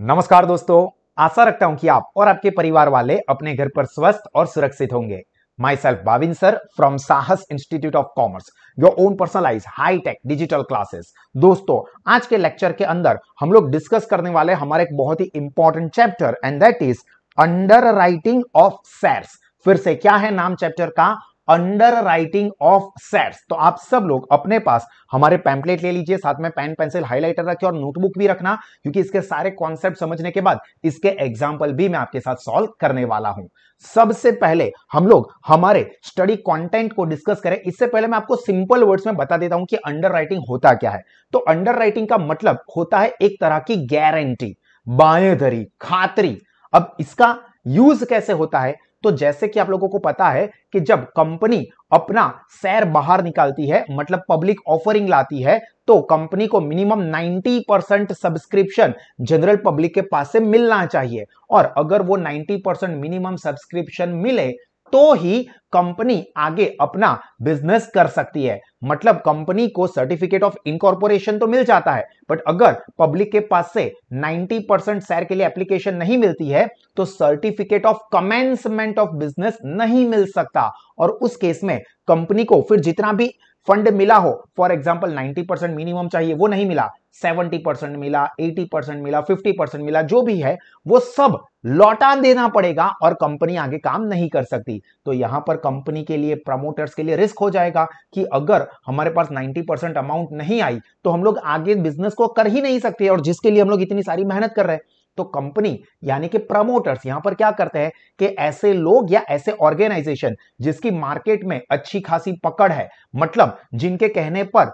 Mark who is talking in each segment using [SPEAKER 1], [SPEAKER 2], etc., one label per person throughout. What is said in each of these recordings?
[SPEAKER 1] नमस्कार दोस्तों आशा रखता हूं कि आप और आपके परिवार वाले अपने घर पर स्वस्थ और सुरक्षित होंगे my self Bavin sir from Sahas institute of commerce your own personalise hitech digital classes दोस्तों आज के लेक्चर के अंदर हम लोग डिस्कस करने वाले हमारे एक बहुत ही important chapter and that is under writing of shares फिर से क्या है नाम चैप्टर का अंडर राइटिंग ऑफ सेट्स तो आप सब लोग अपने पास हमारे पैम्पलेट ले लीजिए साथ में पेन पेंसिल हाईलाइटर रखिए और नोटबुक भी रखना क्योंकि इसके सारे कॉन्सेप्ट समझने के बाद इसके एग्जाम्पल भी मैं आपके साथ सॉल्व करने वाला हूं सबसे पहले हम लोग हमारे स्टडी कंटेंट को डिस्कस करें इससे पहले मैं आपको सिंपल वर्ड्स में बता देता हूं कि अंडर राइटिंग होता क्या है तो अंडर राइटिंग का मतलब होता है एक तरह की गारंटी बाएं धरी खातरी अब इसका यूज कैसे होता है तो जैसे कि आप लोगों को पता है कि जब कंपनी अपना शेयर बाहर निकालती है मतलब पब्लिक ऑफरिंग लाती है तो कंपनी को minimum 90 percent subscription general public के पास से मिलना चाहिए और अगर वो 90 परसेंट मिनिमम सब्सक्रिप्शन मिले तो ही कंपनी आगे अपना बिजनेस कर सकती है मतलब कंपनी को सर्टिफिकेट ऑफ इनकॉर्पोरेशन तो मिल जाता है बट अगर पब्लिक के पास से 90 परसेंट शेयर के लिए एप्लीकेशन नहीं मिलती है तो certificate of commencement of business नहीं मिल सकता और उस केस में कंपनी को फिर जितना भी फंड मिला हो फॉर एग्जाम्पल 90 परसेंट मिनिमम चाहिए वो नहीं मिला 70 परसेंट मिला 80 परसेंट मिला 50 परसेंट मिला जो भी है वो सब लौटा देना पड़ेगा और कंपनी आगे काम नहीं कर सकती तो यहां पर कंपनी के लिए प्रमोटर्स के लिए रिस्क हो जाएगा कि अगर हमारे पास 90 परसेंट अमाउंट नहीं आई तो हम लोग आगे बिजनेस को कर ही नहीं सकते और जिसके लिए हम लोग इतनी सारी मेहनत कर रहे हैं तो कंपनी यानी कि प्रमोटर्स यहां पर क्या करते हैं कि ऐसे लोग या ऐसे ऑर्गेनाइजेशन जिसकी मार्केट में अच्छी खासी पकड़ है मतलब जिनके कहने पर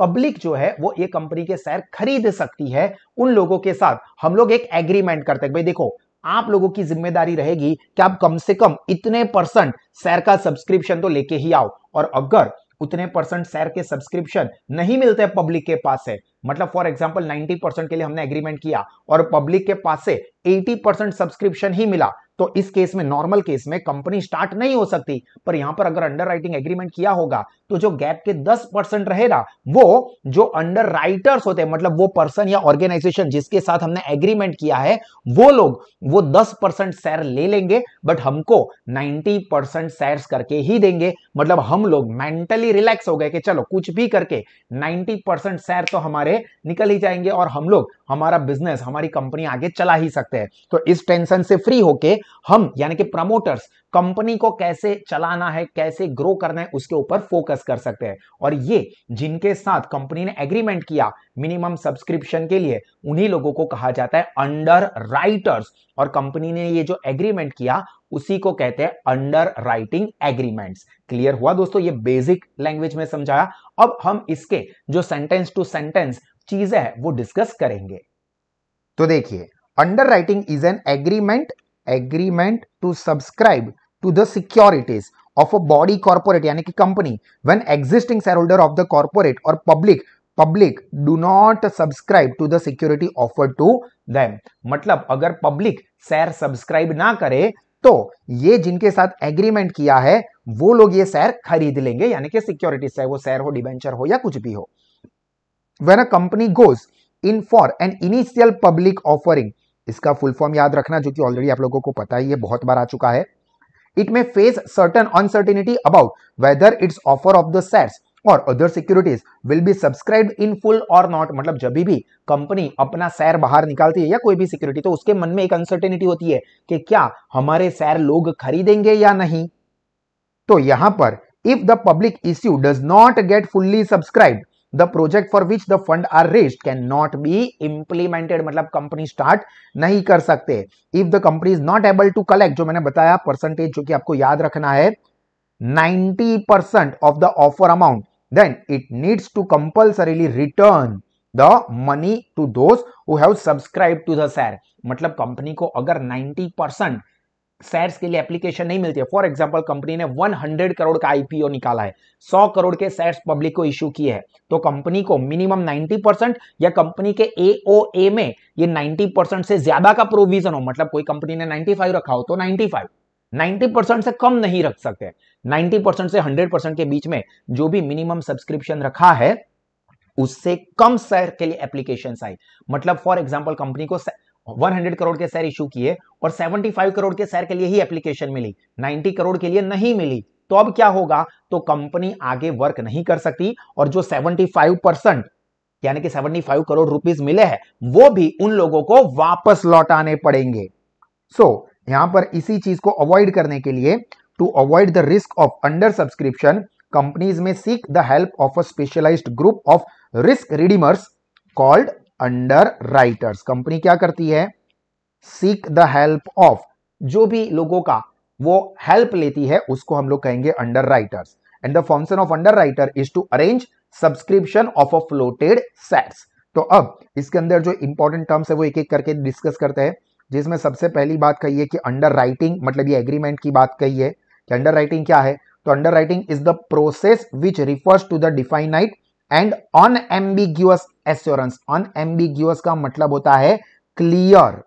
[SPEAKER 1] पब्लिक जो है वो ये कंपनी के शेयर खरीद सकती है उन लोगों के साथ हम लोग एक एग्रीमेंट करते हैं भाई देखो आप लोगों की जिम्मेदारी रहेगी कि आप कम से कम इतने परसेंट शेयर का सब्सक्रिप्शन तो लेके ही आओ और अगर उतने परसेंट शेयर के सब्सक्रिप्शन नहीं मिलते पब्लिक के पास से मतलब फॉर एग्जाम्पल 90 परसेंट के लिए हमने एग्रीमेंट किया और पब्लिक के पास से 80 परसेंट सब्सक्रिप्शन ही मिला तो इस केस में नॉर्मल केस में कंपनी स्टार्ट नहीं हो सकती पर यहां पर अगर अंडर राइटिंग एग्रीमेंट किया होगा तो जो गैप के 10 परसेंट रहेगा वो जो अंडर राइटर्स होते हैं मतलब वो पर्सन या ऑर्गेनाइजेशन जिसके साथ हमने एग्रीमेंट किया है वो लोग वो 10 परसेंट शेयर ले लेंगे बट हमको 90 परसेंट शेयर करके ही देंगे मतलब हम लोग मेंटली रिलैक्स हो गए कि चलो कुछ भी करके 90 परसेंट शेयर तो हमारे निकल ही जाएंगे और हम लोग हमारा बिजनेस हमारी कंपनी आगे चला ही सकते हैं तो इस टेंशन से फ्री होके हम यानी कि प्रमोटर्स कंपनी को कैसे चलाना है कैसे ग्रो करना है उसके ऊपर फोकस कर सकते हैं और ये जिनके साथ कंपनी ने एग्रीमेंट किया मिनिमम सब्सक्रिप्शन के लिए उन्हीं लोगों को कहा जाता है अंडर राइटर्स और कंपनी ने ये जो एग्रीमेंट किया उसी को कहते हैं अंडर राइटिंग एग्रीमेंट क्लियर हुआ दोस्तों ये बेसिक लैंग्वेज में समझाया अब हम इसके जो सेंटेंस टू सेंटेंस चीजें हैं वो डिस्कस करेंगे तो देखिए underwriting is an agreement agreement to subscribe to the securities of a body corporate यानी कि company when existing shareholder of the corporate और public public do not subscribe to the security offer to them मतलब अगर public share subscribe ना करे तो ये जिनके साथ एग्रीमेंट किया है वो लोग ये शेयर खरीद लेंगे यानी कि सिक्योरिटी चाहे वो शेयर हो डिबेंचर हो या कुछ भी हो when a company goes in for an initial public offering इसका फुल फॉर्म याद रखना जो कि ऑलरेडी आप लोगों को पता ही है बहुत बार आ चुका है it may face certain uncertainty about whether its offer of the assets और other securities will be subscribe in full और नॉट मतलब जब भी कंपनी अपना शेयर बाहर निकालती है या कोई भी सिक्योरिटी तो उसके मन में एक अनसर्टेनिटी होती है कि क्या हमारे शेयर लोग खरीदेंगे या नहीं तो यहां पर if the public issue does not get fully subscribe the project for which the fund are raised can not be implemented मतलब कंपनी स्टार्ट नहीं कर सकते if the company is not able to collect जो मैंने बताया percentage जो कि आपको याद रखना है 90% percent of the offer amount then it needs to compulsorily return the money to those who have subscribe to the share मतलब कंपनी को अगर 90 परसेंट शेयर्स के लिए एप्लीकेशन नहीं मिलती है फॉर एग्जाम्पल कंपनी ने 100 करोड़ का आईपीओ निकाला है 100 करोड़ के शेयर्स पब्लिक को इश्यू किए हैं तो कंपनी को मिनिमम 90 परसेंट या कंपनी के एओए में ये 90 परसेंट से ज्यादा का प्रोविजन हो मतलब कोई कंपनी ने 95 रखा हो तो 95 90 परसेंट से कम नहीं रख सकते 90 परसेंट से 100 के बीच में जो भी मिनिमम सब्सक्रिप्शन रखा है उससे कम शेयर के लिए एप्लीकेशन आई मतलब फॉर एग्जाम्पल कंपनी को 100 करोड़ के शेयर इशू किए और 75 करोड़ के शेयर के लिए ही एप्लीकेशन मिली 90 करोड़ के लिए नहीं मिली तो अब क्या होगा तो कंपनी आगे वर्क नहीं कर सकती और जो 75 परसेंट यानी कि 75 करोड़ रुपीस मिले हैं वो भी उन लोगों को वापस लौटाने पड़ेंगे सो so, यहां पर इसी चीज को अवॉइड करने के लिए to avoid the risk of undersubscription companies में seek the help of a specialised group of risk redeemers called underwriters company क्या करती है सीक द हेल्प ऑफ जो भी लोगों का वो हेल्प लेती है उसको हम लोग कहेंगे underwriters and the function of underwriter is to arrange subscription of a floated assets तो अब इसके अंदर जो इंपॉर्टेंट टर्म्स है वो एक एक करके डिस्कस करते हैं जिसमें सबसे पहली बात कही है कि अंडर राइटिंग मतलब ये एग्रीमेंट की बात कही है कि अंडर राइटिंग क्या है तो underwriting is the process which refers to the definite and unambiguous assurance unambiguous का मतलब होता है क्लियर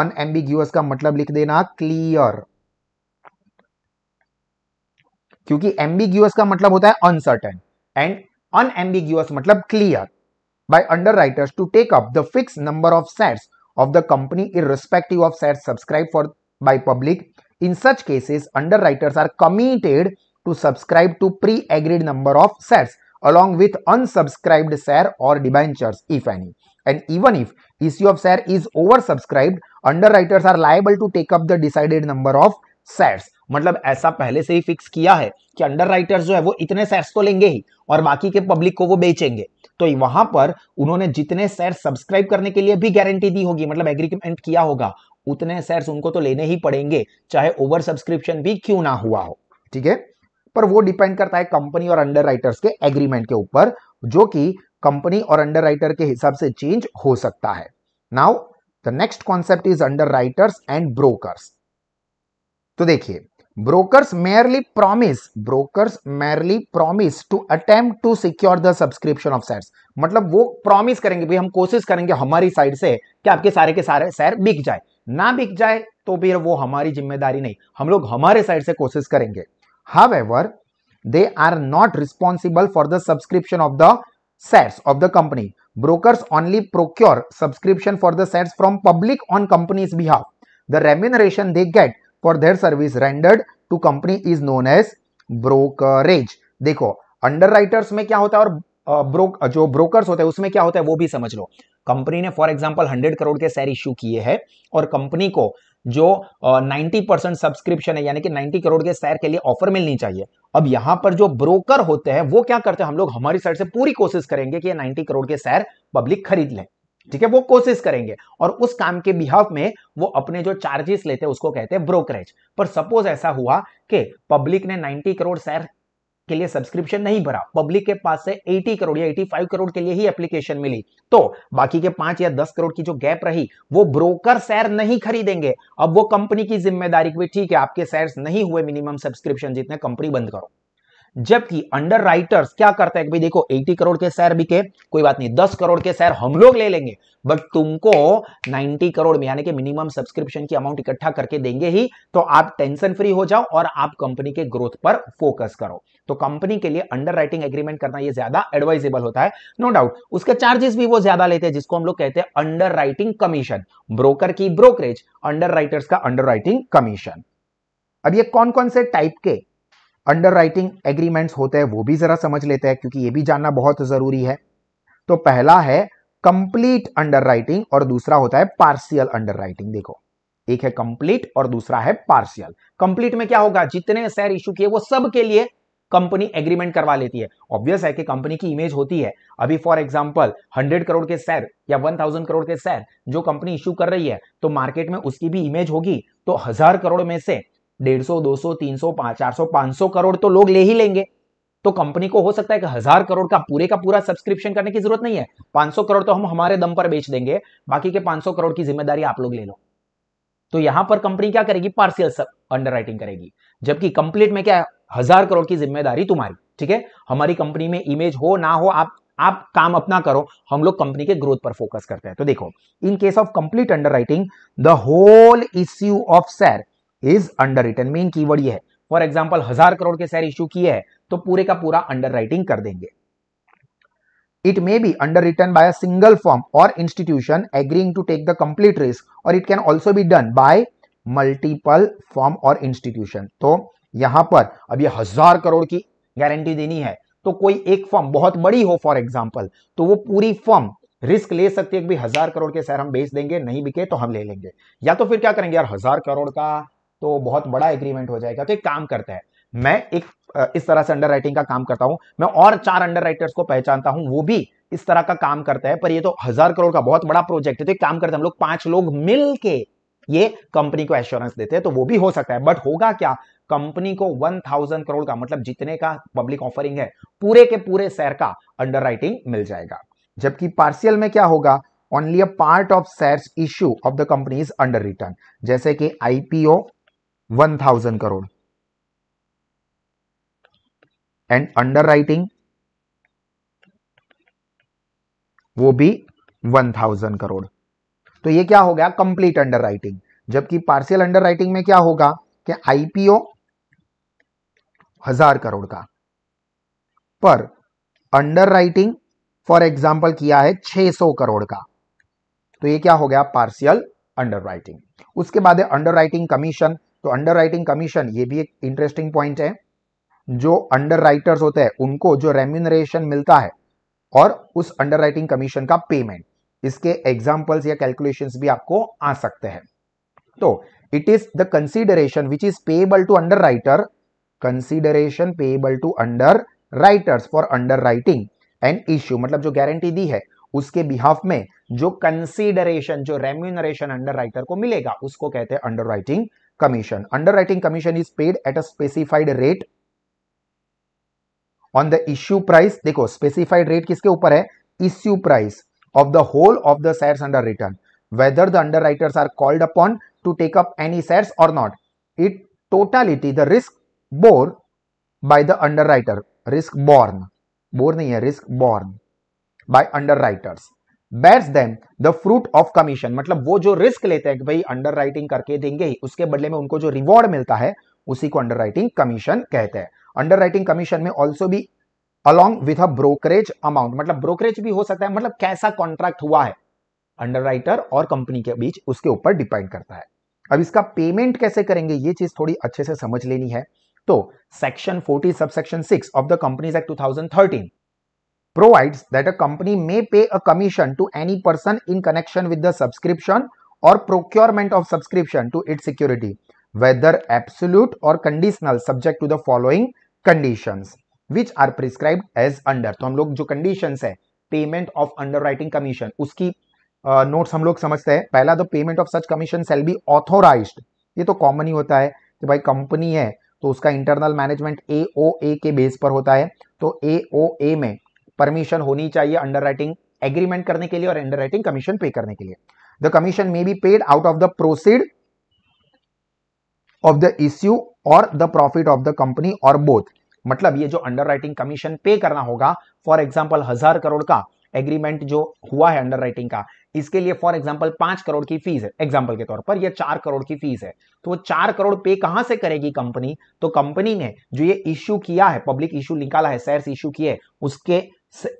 [SPEAKER 1] अनएम्बिग्यूअस का मतलब लिख देना क्लियर क्योंकि एम्बिग्यूअस का मतलब होता है अनसर्टेन एंड अनएम्बिग्यूअस मतलब clear by underwriters to take up the fixed number of shares of the company irrespective of shares subscribed for by public in such cases underwriters are committed to subscribe to pre agreed number of shares along with unsubscribed share or debentures, if any. And even if issue of share is oversubscribed, underwriters are liable to take up the decided number of shares. मतलब ऐसा पहले से ही fix किया है कि under writers जो है वो इतने शेयर्स तो लेंगे ही और बाकी के पब्लिक को वो बेचेंगे तो वहां पर उन्होंने जितने शेयर सब्सक्राइब करने के लिए भी गारंटी दी होगी मतलब एग्रीमेंट किया होगा उतने शेयर्स उनको तो लेने ही पड़ेंगे चाहे ओवर सब्सक्रिप्शन भी क्यों ना हुआ हो ठीक है पर वो डिपेंड करता है कंपनी और अंडर के एग्रीमेंट के ऊपर जो कि कंपनी और अंडर के हिसाब से चेंज हो सकता है now the next concept is under and brokers तो देखिए brokers merely promise brokers merely promise to attempt to secure the subscription of assets मतलब वो प्रॉमिस करेंगे भी हम कोशिश करेंगे हमारी साइड से कि आपके सारे के सारे शेयर बिक जाए ना बिक जाए तो फिर वो हमारी जिम्मेदारी नहीं हम लोग हमारे साइड से कोशिश करेंगे However, they are not responsible for the subscription of the shares of the company. Brokers only procure subscription for the shares from public on company's behalf. The remuneration they get for their service rendered to company is known as brokerage. देखो underwriters में क्या होता है और broke जो brokers होते हैं उसमें क्या होता है वो भी समझ लो कंपनी ने फॉर एग्जांपल 100 करोड़ के शेयर इश्यू किए हैं और कंपनी को जो नाइन्टी परसेंट सब्सक्रिप्शन है यानी कि नाइन्टी करोड़ के शेयर के लिए ऑफर मिलनी चाहिए अब यहां पर जो ब्रोकर होते हैं वो क्या करते हैं हम लोग हमारी साइड से पूरी कोशिश करेंगे कि नाइन्टी करोड़ के शेयर पब्लिक खरीद लें ठीक है वो कोशिश करेंगे और उस काम के बिहाफ में वो अपने जो चार्जेस लेते हैं उसको कहते हैं ब्रोकरेज पर सपोज ऐसा हुआ कि पब्लिक ने 90 करोड़ शेयर के लिए सब्सक्रिप्शन नहीं भरा पब्लिक के पास से 80 करोड़ या 85 करोड़ के लिए ही एप्लीकेशन मिली तो बाकी के पांच या दस करोड़ की जो गैप रही वो ब्रोकर शेयर नहीं खरीदेंगे अब वो कंपनी की जिम्मेदारी भी ठीक है आपके शेयर नहीं हुए मिनिमम सब्सक्रिप्शन जितने कंपनी बंद करो जबकि अंडर राइटर्स क्या करते हैं देखो 80 करोड़ के शेयर बिके कोई बात नहीं 10 करोड़ के शेयर हम लोग ले लेंगे बट तुमको 90 करोड़ में यानी कि मिनिमम सब्सक्रिप्शन की अमाउंट इकट्ठा करके देंगे ही तो आप टेंशन फ्री हो जाओ और आप कंपनी के ग्रोथ पर फोकस करो तो कंपनी के लिए अंडर राइटिंग एग्रीमेंट करना यह ज्यादा एडवाइजेबल होता है नो no डाउट उसके चार्जेस भी वो ज्यादा लेते हैं जिसको हम लोग कहते हैं अंडर राइटिंग कमीशन ब्रोकर की ब्रोकरेज अंडर राइटर्स का अंडर राइटिंग कमीशन अब ये कौन कौन से टाइप के अंडर राइटिंग एग्रीमेंट्स होते हैं वो भी ज़रा समझ लेते हैं क्योंकि ये भी जानना बहुत ज़रूरी है तो पहला है कंप्लीट अंडर राइटिंग और दूसरा होता है पार्शियल अंडर राइटिंग देखो एक है कंप्लीट और दूसरा है पार्शियल कंप्लीट में क्या होगा जितने शेयर इशू किए वो सब के लिए कंपनी एग्रीमेंट करवा लेती है ऑब्वियस है कि कंपनी की इमेज होती है अभी फॉर एग्जांपल 100 करोड़ के शेयर या 1000 करोड़ के शेयर जो कंपनी इशू कर रही है तो मार्केट में उसकी भी इमेज होगी तो हजार करोड़ में से डेढ़ सौ दो सौ तीन सौ चार सौ पांच सौ करोड़ तो लोग ले ही लेंगे तो कंपनी को हो सकता है कि हजार करोड़ का पूरे का पूरा सब्सक्रिप्शन करने की जरूरत नहीं है पांच सौ करोड़ तो हम हमारे दम पर बेच देंगे बाकी के पांच सौ करोड़ की जिम्मेदारी आप लोग ले लो तो यहां पर कंपनी क्या करेगी पार्सियल अंडर करेगी जबकि कंप्लीट में क्या है हजार करोड़ की जिम्मेदारी तुम्हारी ठीक है हमारी कंपनी में इमेज हो ना हो आप आप काम अपना करो हम लोग कंपनी के ग्रोथ पर फोकस करते हैं तो देखो in case of complete under the whole issue of shares is underwritten main keyword यह है फॉर एग्जाम्पल हजार करोड़ के शेयर इश्यू किए हैं तो पूरे का पूरा अंडर राइटिंग कर देंगे it may be under by by single firm और institution agreeing to take the complete risk और it can also be done by multiple firm और इंस्टीट्यूशन तो यहां पर अब ये हजार करोड़ की गारंटी देनी है तो कोई एक फॉर्म बहुत बड़ी हो फॉर एग्जाम्पल तो वो पूरी फॉर्म रिस्क ले सकती है भी हजार करोड़ के शेयर हम बेच देंगे नहीं बिके तो हम ले लेंगे या तो फिर क्या करेंगे यार हजार करोड़ का तो बहुत बड़ा एग्रीमेंट हो जाएगा तो एक काम करता है मैं एक इस तरह से अंडर राइटिंग का काम करता हूं मैं और चार अंडर राइटर्स को पहचानता हूं वो भी इस तरह का काम करता है पर ये तो हजार करोड़ का बहुत बड़ा प्रोजेक्ट है तो एक काम करते हैं हम लोग पांच लोग मिल के ये कंपनी को एश्योरेंस देते हैं तो वो भी हो सकता है बट होगा क्या कंपनी को वन थाउजेंड करोड़ का मतलब जितने का पब्लिक ऑफरिंग है पूरे के पूरे शेयर का अंडरराइटिंग मिल जाएगा जबकि पार्सियल में क्या होगा only a part of share issue of the company is underwritten जैसे कि IPO one thousand crore and underwriting वो भी वन थाउजेंड करोड़ तो ये क्या हो गया कंप्लीट अंडर राइटिंग जबकि पार्सियल अंडर राइटिंग में क्या होगा कि आईपीओ हजार करोड़ का पर अंडर राइटिंग फॉर एग्जाम्पल किया है 600 करोड़ का तो ये क्या हो गया पार्सियल अंडर राइटिंग उसके बाद है अंडर राइटिंग कमीशन तो अंडर राइटिंग कमीशन ये भी एक इंटरेस्टिंग पॉइंट है जो अंडर राइटर्स होते हैं उनको जो रेम्यूनरेशन मिलता है और उस अंडर राइटिंग कमीशन का पेमेंट इसके एग्जाम्पल्स या कैलकुलेशन भी आपको आ सकते हैं तो it is the consideration which is payable to underwriter consideration payable to underwriters for underwriting and issue मतलब जो गारंटी दी है उसके बिहाफ में जो कंसीडरेशन जो रेम्यूनरेशन अंडर राइटर को मिलेगा उसको कहते हैं underwriting commission underwriting commission is paid at a specified rate on the issue price देखो स्पेसिफाइड रेट किसके ऊपर है issue price of the whole of the shares underwritten underwriters are called upon to take up any any और not it It the risk bore by the underwriter risk borne bore नहीं है risk borne underwriters bears them the fruit of commission मतलब वो जो risk लेते हैं कि भाई अंडर राइटिंग करके देंगे ही उसके बदले में उनको जो रिवॉर्ड मिलता है उसी को अंडर राइटिंग कमीशन कहते हैं अंडर राइटिंग कमीशन में ऑल्सो भी along with a brokerage amount मतलब ब्रोकरेज भी हो सकता है मतलब कैसा कॉन्ट्रैक्ट हुआ है अंडर राइटर और कंपनी के बीच उसके ऊपर डिपेंड करता है अब इसका पेमेंट कैसे करेंगे ये चीज थोड़ी अच्छे से समझ लेनी है तो section 40 subsection 6 of the companies act 2013 provides that a company may pay a commission to any person in connection with the subscription or procurement of subscription to its security, whether absolute or conditional subject to the following conditions which are prescribed as under. तो हम लोग जो conditions है payment of underwriting commission उसकी notes uh, हम लोग समझते हैं पहला तो payment of such commission shall be authorized ये तो कॉमन ही होता है कि भाई कंपनी है तो उसका इंटरनल मैनेजमेंट ए ओ ए के बेस पर होता है तो ए ओ ए में परमिशन होनी चाहिए अंडर एग्रीमेंट करने के लिए और अंडर कमीशन पे करने के लिए the commission may be paid out of the proceed of the issue और the profit of the company और बोथ मतलब ये जो अंडर कमीशन पे करना होगा फॉर एग्जाम्पल हजार करोड़ का एग्रीमेंट जो हुआ है अंडर का इसके लिए फॉर एग्जाम्पल पांच करोड़ की फीस है एग्जाम्पल के तौर पर यह चार करोड़ की फीस है तो वो चार करोड़ पे कहां से करेगी कंपनी तो कंपनी ने जो ये इश्यू किया है पब्लिक इश्यू निकाला है शेयर इश्यू किए उसके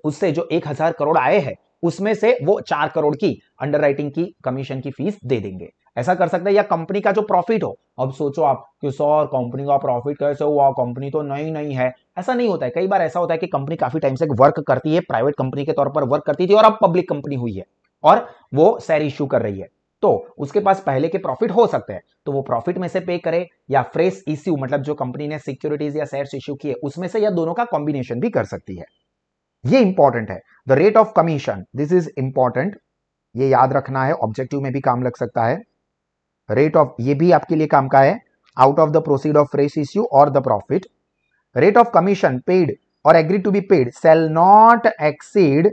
[SPEAKER 1] उससे जो एक हजार करोड़ आए हैं उसमें से वो चार करोड़ की अंडर की कमीशन की फीस दे देंगे ऐसा कर सकते हैं या कंपनी का जो प्रॉफिट हो अब सोचो आप कि सर कंपनी का प्रॉफिट कैसे हुआ कंपनी तो नई नई है ऐसा नहीं होता है कई बार ऐसा होता है कि कंपनी काफी टाइम से वर्क करती है प्राइवेट कंपनी के तौर पर वर्क करती थी और अब पब्लिक कंपनी हुई है और वो शेयर इश्यू कर रही है तो उसके पास पहले के प्रॉफिट हो सकते हैं तो वो प्रॉफिट में से पे करे या फ्रेश इश्यू मतलब जो कंपनी ने सिक्योरिटीज या शेयर इश्यू किए उसमें से या दोनों का कॉम्बिनेशन भी कर सकती है ये इंपॉर्टेंट है the rate of commission this is important ये याद रखना है ऑब्जेक्टिव में भी काम लग सकता है रेट ऑफ ये भी आपके लिए काम का है out of the proceed of fresh issue और the profit rate of commission paid और agree to be paid shall not exceed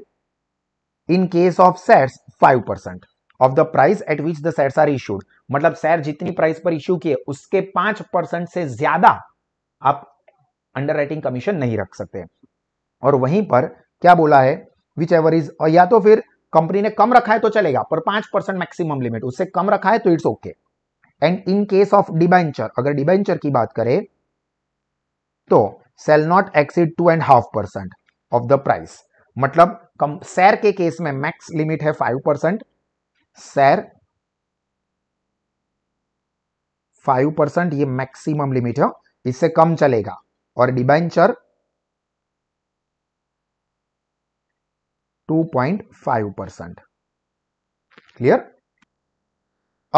[SPEAKER 1] in case of shares five percent of the price at which the shares are issued मतलब share जितनी price पर इश्यू किए उसके पांच percent से ज्यादा आप अंडर राइटिंग कमीशन नहीं रख सकते और वहीं पर क्या बोला है विच एवर इज और या तो फिर कंपनी ने कम रखा है तो चलेगा पर पांच परसेंट मैक्सिमम लिमिट उससे कम रखा है तो it's okay and in case of debenture अगर डिबेंचर की बात करें तो shall not exceed two and half percent of the price मतलब कम सैर के केस में मैक्स लिमिट है five percent share five percent ये मैक्सिमम लिमिट है इससे कम चलेगा और डिबेंचर 2.5 परसेंट क्लियर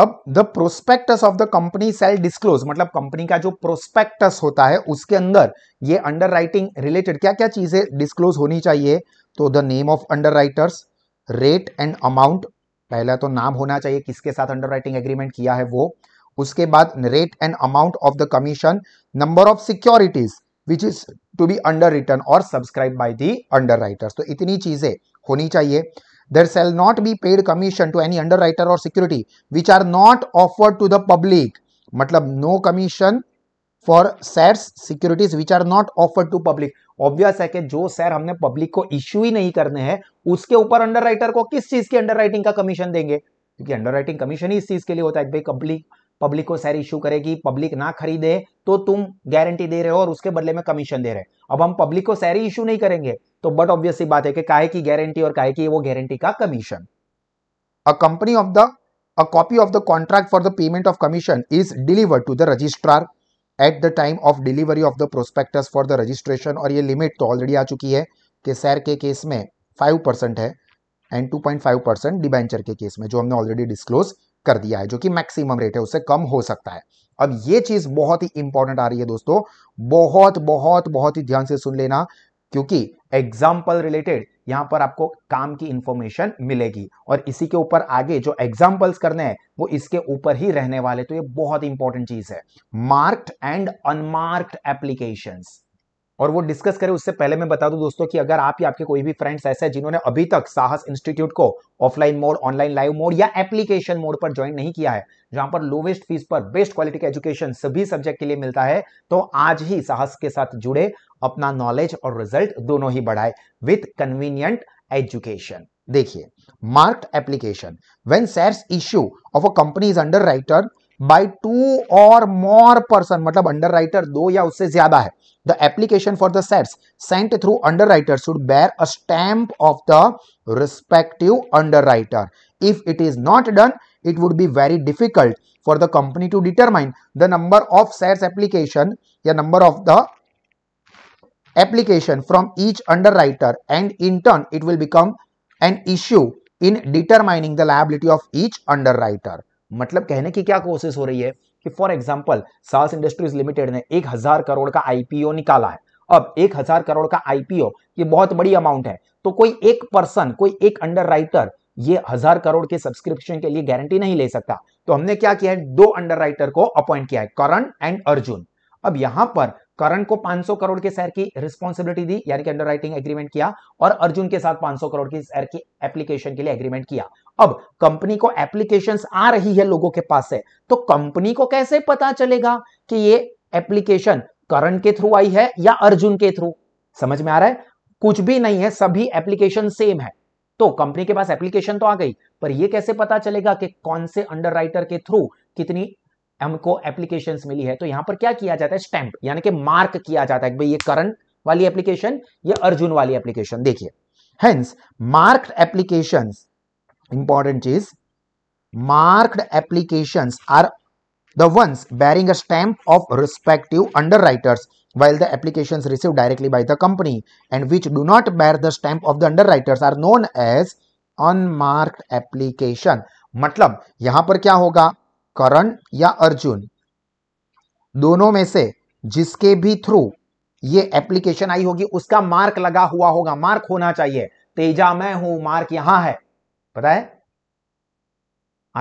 [SPEAKER 1] अब the prospectus of the company shall disclose मतलब कंपनी का जो प्रोस्पेक्टस होता है उसके अंदर ये अंडर राइटिंग रिलेटेड क्या क्या चीजें डिस्क्लोज होनी चाहिए तो the name of underwriters rate and amount पहला तो नाम होना चाहिए किसके साथ अंडर राइटिंग एग्रीमेंट किया है वो उसके बाद rate and amount of the commission number of securities which is to be underwritten और subscribe by the underwriters तो इतनी चीजें होनी चाहिए there shall not be paid commission to any underwriter और security which are not offered to the public मतलब no commission for shares securities which are not offered to public obvious है कि जो सैर हमने पब्लिक को issue ही नहीं करने हैं उसके ऊपर अंडर राइटर को किस चीज की अंडर राइटिंग का कमीशन देंगे क्योंकि अंडर राइटिंग कमीशन ही इस चीज के लिए होता है भाई पब्लिक पब्लिक को शेयर इशू करेगी पब्लिक ना खरीदे तो तुम गारंटी दे रहे हो और उसके बदले में कमीशन दे रहे हो अब हम पब्लिक को शेयर इशू नहीं करेंगे तो बट ऑब्वियसली बात है कि काहे की गारंटी और काहे की वो गारंटी का commission a company of the a copy of the contract for the payment of commission is delivered to the registrar at the time of delivery of the prospectus for the registration और ये limit तो already आ चुकी है कि सैर के case में five percent है and two point five percent debenture के केस में जो हमने ऑलरेडी डिस्क्लोज कर दिया है जो कि मैक्सिमम रेट है उससे कम हो सकता है अब ये चीज बहुत ही इंपॉर्टेंट आ रही है दोस्तों बहुत बहुत बहुत ही ध्यान से सुन लेना क्योंकि एग्जाम्पल रिलेटेड यहां पर आपको काम की इंफॉर्मेशन मिलेगी और इसी के ऊपर आगे जो एग्जाम्पल्स करने हैं वो इसके ऊपर ही रहने वाले तो ये बहुत इंपॉर्टेंट चीज है मार्क्ड एंड अनमार्क्ड एप्लीकेशंस और वो डिस्कस करें उससे पहले मैं बता दूं दोस्तों कि अगर आप या आपके कोई भी फ्रेंड्स ऐसे हैं जिन्होंने अभी तक साहस इंस्टीट्यूट को offline mode online live mode या एप्लीकेशन मोड पर ज्वाइन नहीं किया है जहां पर लोवेस्ट फीस पर बेस्ट क्वालिटी का एजुकेशन सभी सब्जेक्ट के लिए मिलता है तो आज ही साहस के साथ जुड़े अपना नॉलेज और रिजल्ट दोनों ही बढ़ाए विथ कन्वीनियंट एजुकेशन देखिए marked application when shares issue of a company is underwriter By two or more person, मतलब अंडर दो या उससे ज्यादा है the application for the shares sent through underwriter should bear a stamp of the respective under if it is not done it would be very difficult for the company to determine the number of sets application the number of the application from each underwriter and in turn it will become an issue in determining the liability of each underwriter मतलब कहने की क्या कोशिश हो रही है कि for example Saas industries limited ने एक हजार करोड़ का आईपीओ निकाला है अब एक हजार करोड़ का आईपीओ ये बहुत बड़ी अमाउंट है तो कोई एक पर्सन कोई एक अंडर राइटर ये हजार करोड़ के सब्सक्रिप्शन के लिए गारंटी नहीं ले सकता तो हमने क्या किया है दो अंडर राइटर को अपॉइंट किया है करण एंड अर्जुन अब यहां पर करण को 500 करोड़ के शेयर की रिस्पॉन्सिबिलिटी दी यानी कि अंडरराइटिंग एग्रीमेंट किया और अर्जुन के साथ 500 करोड़ के शेयर की एप्लीकेशन के लिए एग्रीमेंट किया अब कंपनी को एप्लीकेशन आ रही है लोगों के पास से तो कंपनी को कैसे पता चलेगा कि ये एप्लीकेशन करण के थ्रू आई है या अर्जुन के थ्रू समझ में आ रहा है कुछ भी नहीं है सभी एप्लीकेशन सेम है तो कंपनी के पास एप्लीकेशन तो आ गई पर ये कैसे पता चलेगा कि कौन से अंडरराइटर के थ्रू कितनी हमको एप्लीकेशन मिली है तो यहां पर क्या किया जाता है स्टैंप यानी कि मार्क किया जाता है भाई ये करंट वाली एप्लीकेशन या अर्जुन वाली एप्लीकेशन देखिए हेंस मार्क्ड एप्लीकेशन इंपॉर्टेंट चीज marked application are the ones bearing a stamp of respective underwriters while the application receive directly by the company and which do not bear the stamp of the underwriters are known as unmarked application मतलब यहां पर क्या होगा करण या अर्जुन दोनों में से जिसके भी थ्रू ये एप्लीकेशन आई होगी उसका मार्क लगा हुआ होगा मार्क होना चाहिए तेजा मैं हूं मार्क यहां है पता है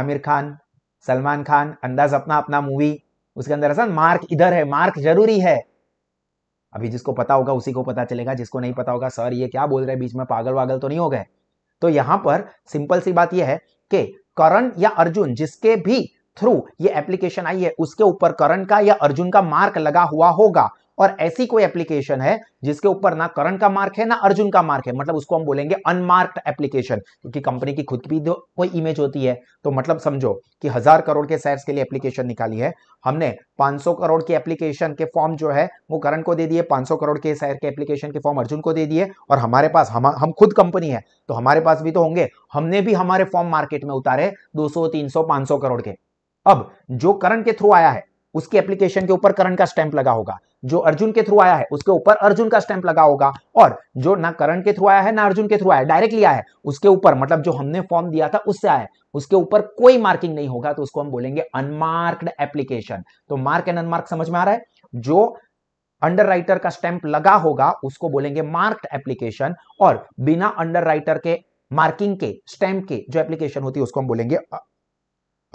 [SPEAKER 1] आमिर खान सलमान खान अंदाज अपना अपना मूवी उसके अंदर ऐसा मार्क इधर है मार्क जरूरी है अभी जिसको पता होगा उसी को पता चलेगा जिसको नहीं पता होगा सर ये क्या बोल रहे बीच में पागल वागल तो नहीं हो गए तो यहां पर सिंपल सी बात यह है कि करण या अर्जुन जिसके भी थ्रू ये एप्लीकेशन आई है उसके ऊपर करण का या अर्जुन का मार्क लगा हुआ होगा और ऐसी कोई एप्लीकेशन है जिसके ऊपर ना करण का मार्क है ना अर्जुन का मार्क है मतलब उसको हम बोलेंगे अनमार्क्ड एप्लीकेशन क्योंकि कंपनी की खुद की भी कोई इमेज होती है तो मतलब समझो कि हजार करोड़ के शेयर्स के लिए एप्लीकेशन निकाली है हमने 500 करोड़ की एप्लीकेशन के फॉर्म जो है वो करण को दे दिए 500 करोड़ के शेयर के एप्लीकेशन के फॉर्म अर्जुन को दे दिए और हमारे पास हम हम खुद कंपनी है तो हमारे पास भी तो होंगे हमने भी हमारे फॉर्म मार्केट में उतारे दो सौ 500 करोड़ के अब जो करण के थ्रू आया है उसके एप्लीकेशन के ऊपर करण का स्टैंप लगा होगा जो अर्जुन के थ्रू आया है उसके ऊपर अर्जुन का स्टैंप लगा होगा और जो ना करण के थ्रू आया है ना अर्जुन के थ्रू आया डायरेक्टली आया है उसके ऊपर मतलब जो हमने फॉर्म दिया था उससे आया है उसके ऊपर कोई मार्किंग नहीं होगा तो उसको हम बोलेंगे अनमार्क्ड एप्लीकेशन तो मार्क एंड अनमार्क समझ में आ रहा है जो अंडर का स्टैंप लगा होगा उसको बोलेंगे मार्क्ड एप्लीकेशन और बिना अंडर के मार्किंग के स्टैंप के जो एप्लीकेशन होती है उसको हम बोलेंगे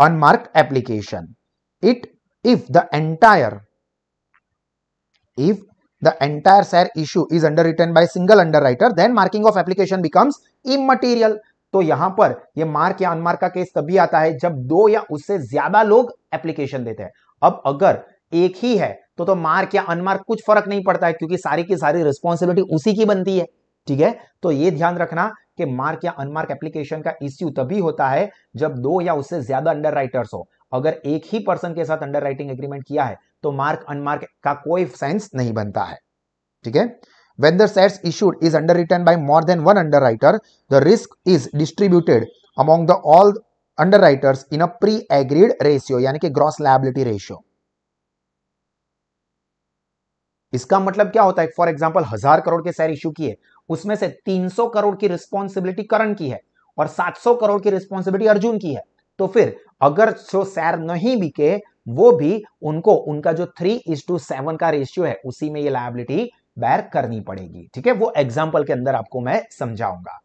[SPEAKER 1] on mark application it if the entire if the entire share issue is underwritten by single underwriter then marking of application becomes immaterial तो यहां पर ये मार्क या अनमार्क का केस तभी आता है जब दो या उससे ज्यादा लोग एप्लीकेशन देते हैं अब अगर एक ही है तो तो मार्क या अनमार्क कुछ फर्क नहीं पड़ता है क्योंकि सारी की सारी रिस्पॉन्सिबिलिटी उसी की बनती है ठीक है तो ये ध्यान रखना कि मार्क या अनमार्क एप्लीकेशन का इश्यू तभी होता है जब दो या उससे ज्यादा अंडर हो अगर एक ही पर्सन के साथ अंडर एग्रीमेंट किया है तो मार्क अनमार्क का कोई सेंस नहीं बनता है ठीक है when the shares issued is underwritten by more than one underwriter the risk is distributed among the all underwriters in a pre agreed ratio यानी कि ग्रॉस लाइबिलिटी रेशियो इसका मतलब क्या होता है फॉर एग्जाम्पल हजार करोड़ के share issue किए उसमें से 300 करोड़ की रिस्पॉन्सिबिलिटी करण की है और 700 करोड़ की रिस्पॉन्सिबिलिटी अर्जुन की है तो फिर अगर जो शेयर नहीं बिके वो भी उनको उनका जो थ्री इज टू सेवन का रेशियो है उसी में ये लाइबिलिटी बैर करनी पड़ेगी ठीक है वो एग्जाम्पल के अंदर आपको मैं समझाऊंगा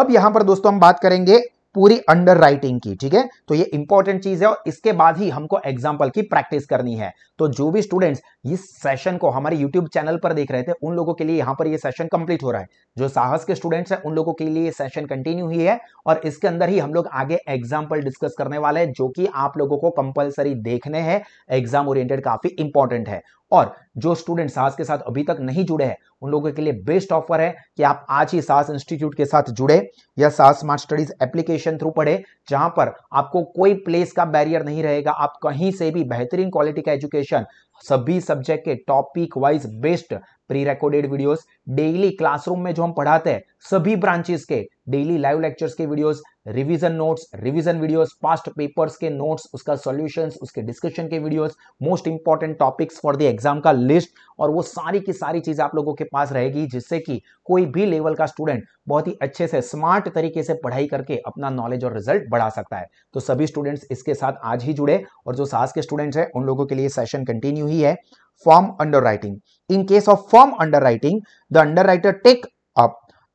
[SPEAKER 1] अब यहां पर दोस्तों हम बात करेंगे पूरी अंडर राइटिंग की ठीक है तो ये इंपॉर्टेंट चीज है और इसके बाद ही हमको एग्जाम्पल की प्रैक्टिस करनी है तो जो भी स्टूडेंट्स इस सेशन को हमारे यूट्यूब चैनल पर देख रहे थे उन लोगों के लिए यहां पर ये सेशन कंप्लीट हो रहा है जो साहस के स्टूडेंट्स हैं उन लोगों के लिए सेशन कंटिन्यू ही है और इसके अंदर ही हम लोग आगे एग्जाम्पल डिस्कस करने वाले हैं जो कि आप लोगों को कंपल्सरी देखने हैं एग्जाम ओरिएंटेड काफी इंपॉर्टेंट है और जो स्टूडेंट सास के साथ अभी तक नहीं जुड़े हैं उन लोगों के लिए बेस्ट ऑफर है कि आप आज ही सास इंस्टीट्यूट के साथ जुड़े या सास स्मार्ट स्टडीज एप्लीकेशन थ्रू पढ़े जहां पर आपको कोई प्लेस का बैरियर नहीं रहेगा आप कहीं से भी बेहतरीन क्वालिटी का एजुकेशन सभी सब्जेक्ट के topic wise best pre recorded videos daily classroom में जो हम पढ़ाते हैं सभी ब्रांचेस के डेली लाइव लेक्चर्स के videos revision notes revision videos past papers के नोट्स उसका सॉल्यूशंस उसके डिस्कशन के videos most important topics for the exam का लिस्ट और वो सारी की सारी चीज़ आप लोगों के पास रहेगी जिससे कि कोई भी लेवल का स्टूडेंट बहुत ही अच्छे से स्मार्ट तरीके से पढ़ाई करके अपना नॉलेज और रिजल्ट बढ़ा सकता है तो सभी स्टूडेंट्स इसके साथ आज ही जुड़े और जो सास के स्टूडेंट्स हैं उन लोगों के लिए सेशन कंटिन्यू ही है firm underwriting in case of firm underwriting the underwriter take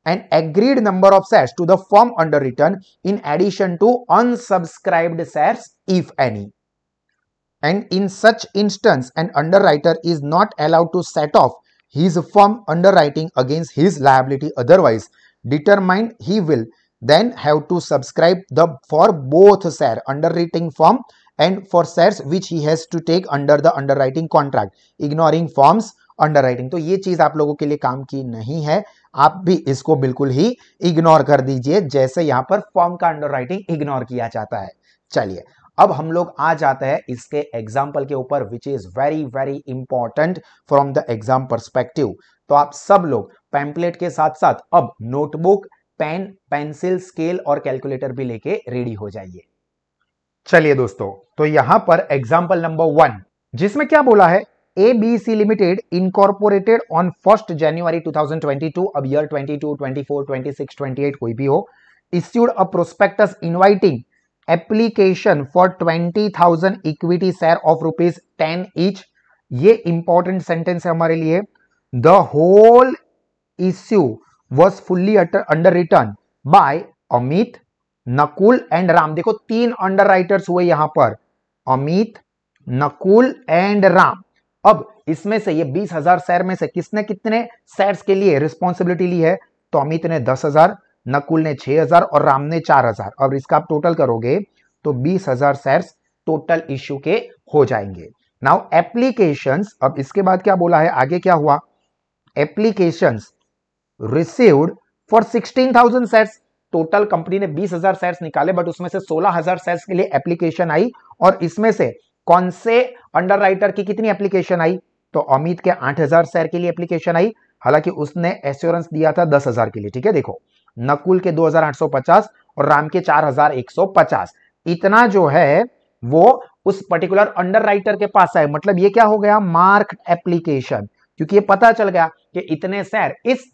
[SPEAKER 1] an agreed number of shares to the firm underwritten in addition to unsubscribed shares if any. And in such instance, an underwriter is not allowed to set off his firm underwriting against his liability otherwise determined he will then have to subscribe the for both share underwriting firm and for shares which he has to take under the underwriting contract ignoring firms underwriting. So, ये चीज आप लोगों के लिए काम की नहीं है आप भी इसको बिल्कुल ही इग्नोर कर दीजिए जैसे यहां पर फॉर्म का अंडर इग्नोर किया जाता है चलिए अब हम लोग आ जाते हैं इसके एग्जाम्पल के ऊपर which is very very important from the exam perspective तो आप सब लोग पैम्पलेट के साथ साथ अब नोटबुक पेन पेंसिल स्केल और कैलकुलेटर भी लेके रेडी हो जाइए चलिए दोस्तों तो यहां पर एग्जाम्पल नंबर वन जिसमें क्या बोला है C limited incorporated on first January 2022 अब ईयर 22, 24, 26, 28 कोई भी हो issued a prospectus inviting application for 20,000 equity share of rupees 10 each. ये इंपॉर्टेंट सेंटेंस है हमारे लिए the whole issue was fully underwritten by Amit Nakul and Ram देखो तीन अंडर राइटर्स हुए यहां पर अमित नकुल एंड राम अब इसमें से ये बीस हजार शेयर में से किसने कितने शेयर के लिए रिस्पॉन्सिबिलिटी ली है तो अमित ने दस हजार नकुल ने छह हजार और राम ने चार हजार और इसका आप टोटल करोगे तो बीस हजार शेयर टोटल इश्यू के हो जाएंगे नाउ एप्लीकेशन अब इसके बाद क्या बोला है आगे क्या हुआ application received for sixteen thousand share total company ने बीस हजार शेयर निकाले बट उसमें से सोलह हजार शेयर के लिए एप्लीकेशन आई और इसमें से कौन से अंडरराइटर की कितनी एप्लीकेशन आई तो अमित के 8000 शेयर के लिए एप्लीकेशन आई हालांकि उसने एश्योरेंस दिया था 10000 के लिए ठीक है देखो नकुल के 2850 और राम के 4150 इतना जो है वो उस पर्टिकुलर अंडरराइटर के पास आए मतलब ये क्या हो गया मार्क्ड एप्लीकेशन क्योंकि ये पता चल गया कि इतने शेयर इस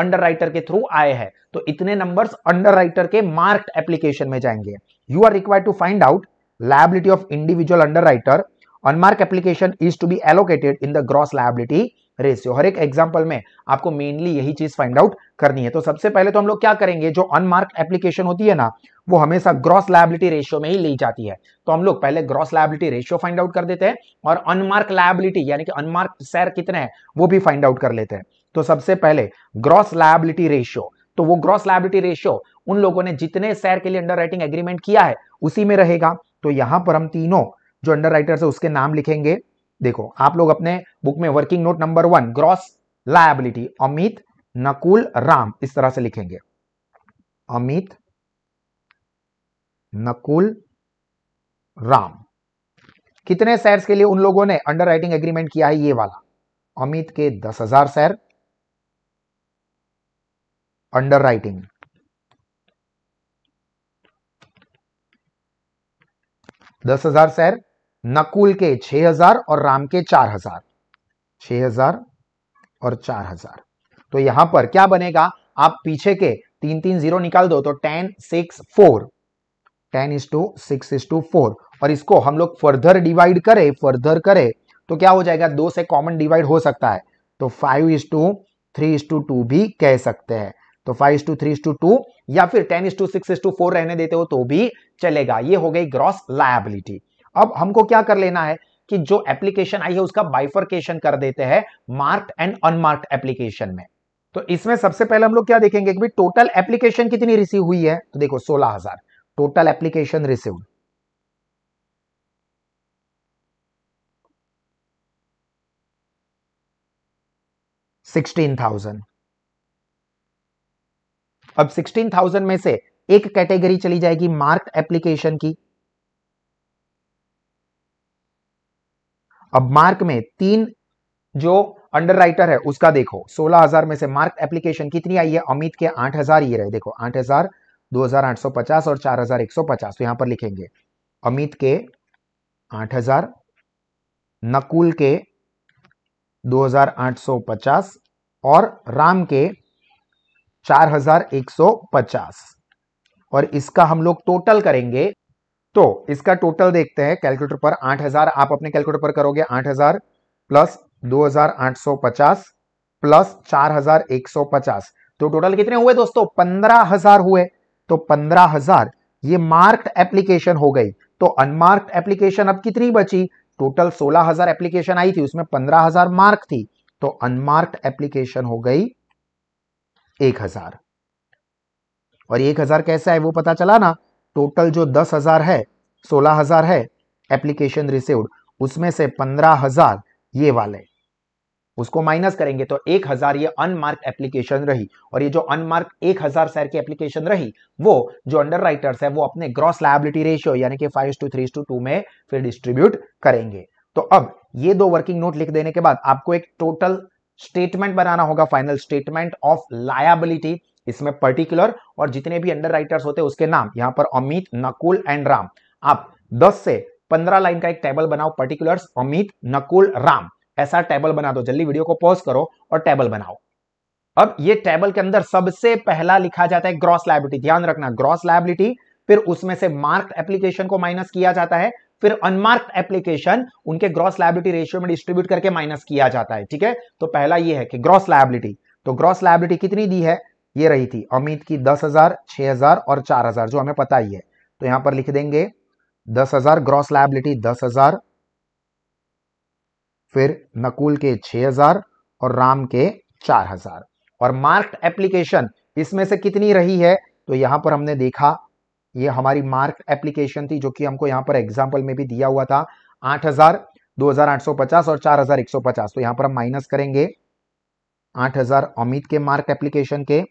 [SPEAKER 1] अंडरराइटर के थ्रू आए हैं तो इतने नंबर्स अंडरराइटर के मार्क्ड एप्लीकेशन में जाएंगे you are required to find out liability of individual underwriter unmark application is to be allocated in the gross liability ratio हर एक एग्जांपल में आपको मेनली यही चीज फाइंड आउट करनी है तो सबसे पहले तो हम लोग क्या करेंगे जो अनमार्क एप्लीकेशन होती है ना वो हमेशा ग्रॉस लाइबिलिटी रेशियो में ही ली जाती है तो हम लोग पहले gross liability ratio find out कर देते हैं और अनमार्क लाइबिलिटी यानी कि अनमार्क शेयर कितने हैं वो भी फाइंड आउट कर लेते हैं तो सबसे पहले ग्रॉस लाइबिलिटी रेशियो तो वो ग्रॉस लाइबिलिटी रेशियो उन लोगों ने जितने शेयर के लिए अंडर एग्रीमेंट किया है उसी में रहेगा तो यहां पर हम तीनों जो अंडर राइटर है उसके नाम लिखेंगे देखो आप लोग अपने बुक में working note number one gross liability Amit Nakul Ram इस तरह से लिखेंगे अमित नकुल राम कितने शेयर्स के लिए उन लोगों ने अंडर राइटिंग एग्रीमेंट किया है ये वाला अमित के दस हजार शेयर अंडर राइटिंग दस हजार सैर नकुल के छह हजार और राम के चार हजार छह हजार और चार हजार तो यहां पर क्या बनेगा आप पीछे के तीन तीन जीरो निकाल दो तो ten six four ten is to six is to four और इसको हम लोग फर्दर डिवाइड करें फर्दर करें तो क्या हो जाएगा दो से कॉमन डिवाइड हो सकता है तो five is to three is to two two कह सकते हैं तो five to three to two या फिर ten to six to four रहने देते हो तो भी चलेगा ये हो गई ग्रॉस लाइबिलिटी अब हमको क्या कर लेना है कि जो एप्लीकेशन आई है उसका बाइफर्केशन कर देते हैं मार्क्ड एंड अनमार्क्ड एप्लीकेशन में तो इसमें सबसे पहले हम लोग क्या देखेंगे कि टोटल एप्लीकेशन कितनी रिसीव हुई है तो देखो सोलह हजार total application receive sixteen thousand अब 16,000 में से एक कैटेगरी चली जाएगी मार्क एप्लीकेशन की अब मार्क में तीन जो अंडर राइटर है उसका देखो 16,000 में से मार्क एप्लीकेशन कितनी आई है अमित के 8,000 ये रहे देखो 8,000 2,850 और 4,150 तो यहां पर लिखेंगे अमित के 8,000 नकुल के 2,850 और राम के 4150 और इसका हम लोग टोटल करेंगे तो इसका टोटल देखते हैं कैलकुलेटर पर 8000 आप अपने कैलकुलेटर पर करोगे 8000 प्लस 2850 प्लस 4150 तो टोटल कितने हुए दोस्तों 15000 हुए तो 15000 ये मार्क्ड एप्लीकेशन हो गई तो अनमार्क्ड एप्लीकेशन अब कितनी बची टोटल 16000 एप्लीकेशन आई थी उसमें 15000 मार्क थी तो अनमार्क्ड एप्लीकेशन हो गई एक हजार और एक हजार कैसा है वो पता चला ना टोटल जो दस हजार है सोलह हजार है एप्लीकेशन रिसीव्ड उसमें से पंद्रह हजार ये वाले उसको माइनस करेंगे तो एक हजार ये अनमार्क एप्लीकेशन रही और ये जो अनमार्क एक हजार सैर की एप्लीकेशन रही वो जो अंडर राइटर्स है वो अपने ग्रॉस लाइबिलिटी रेशियो यानी कि five to three to two में फिर डिस्ट्रीब्यूट करेंगे तो अब ये दो वर्किंग नोट लिख देने के बाद आपको एक टोटल स्टेटमेंट बनाना होगा फाइनल स्टेटमेंट ऑफ लायाबिलिटी इसमें पर्टिकुलर और जितने भी अंडर राइटर्स होते हैं उसके नाम यहां पर अमित नकुल एंड राम आप 10 से 15 लाइन का एक टेबल बनाओ पर्टिकुलर्स अमित नकुल राम ऐसा टेबल बना दो जल्दी वीडियो को पॉज करो और टेबल बनाओ अब ये टेबल के अंदर सबसे पहला लिखा जाता है ग्रॉस लाइबिलिटी ध्यान रखना ग्रॉस लाइबिलिटी फिर उसमें से मार्क्ड एप्लीकेशन को माइनस किया जाता है फिर अनमार्क्ड एप्लीकेशन उनके ग्रॉस लाइबिलिटी रेशियो में डिस्ट्रीब्यूट करके माइनस किया जाता है ठीक है तो पहला ये है कि ग्रॉस लाइबिलिटी तो ग्रॉस लाइबिलिटी कितनी दी है ये रही थी अमित की दस हजार छह हजार और चार हजार जो हमें पता ही है तो यहां पर लिख देंगे दस हजार ग्रॉस लाइबिलिटी दस हजार फिर नकुल के छह हजार और राम के चार हजार और मार्क्ड एप्लीकेशन इसमें से कितनी रही है तो यहां पर हमने देखा ये हमारी मार्क एप्लीकेशन थी जो कि हमको यहाँ पर एग्जाम्पल में भी दिया हुआ था आठ हजार दो हजार आठ सौ पचास और चार हजार एक सौ पचास तो यहाँ पर हम माइनस करेंगे आठ हजार अमित के मार्क एप्लीकेशन के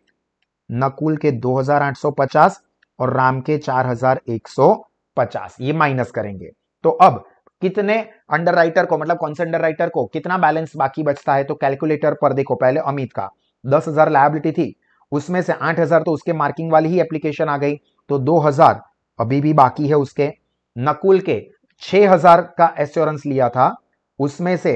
[SPEAKER 1] नकुल के दो हजार आठ सौ पचास और राम के चार हजार एक सौ पचास ये माइनस करेंगे तो अब कितने अंडर राइटर को मतलब कौन से अंडर राइटर को कितना बैलेंस बाकी बचता है तो कैलकुलेटर पर देखो पहले अमित का दस हजार लाइबिलिटी थी उसमें से आठ हजार तो उसके मार्किंग वाली ही एप्लीकेशन आ गई तो 2000 अभी भी बाकी है उसके नकुल के 6000 का एश्योरेंस लिया था उसमें से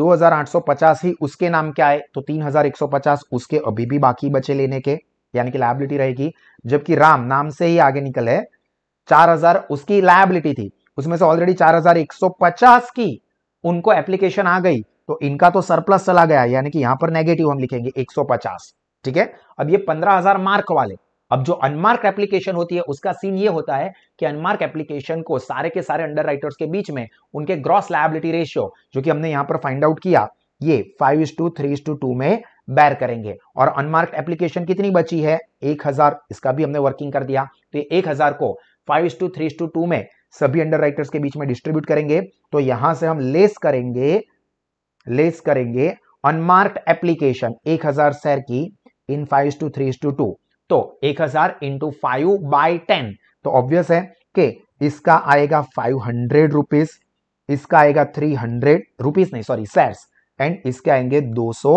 [SPEAKER 1] 2850 ही उसके नाम के आए तो 3150 उसके अभी भी बाकी बचे लेने के यानी कि लाइबिलिटी रहेगी जबकि राम नाम से ही आगे निकले हजार उसकी लाइबिलिटी थी उसमें से ऑलरेडी 4150 की उनको एप्लीकेशन आ गई तो इनका तो सरप्लस चला गया यानी कि यहां पर नेगेटिव हम लिखेंगे 150 ठीक है अब ये 15000 मार्क वाले अब जो अनमार्क एप्लीकेशन होती है उसका सीन ये होता है कि अनमार्क एप्लीकेशन को सारे के सारे अंडर के बीच में उनके ग्रॉस लाइबिलिटी रेशियो जो कि हमने यहां पर फाइंड आउट किया ये five is to three is to two two bear करेंगे और अनमार्क एप्लीकेशन कितनी बची है एक हजार इसका भी हमने वर्किंग कर दिया तो ये एक हजार को five is to three is to two two सभी अंडर के बीच में डिस्ट्रीब्यूट करेंगे तो यहां से हम लेस करेंगे लेस करेंगे अनमार्क एप्लीकेशन एक हजार शेयर की इन five to three to two two एक हजार इंटू फाइव बाई टेन तो ऑब्वियस है कि इसका आएगा फाइव हंड्रेड रुपीज इसका आएगा थ्री हंड्रेड रुपीज नहीं सॉरी सैर्स एंड इसके आएंगे दो सौ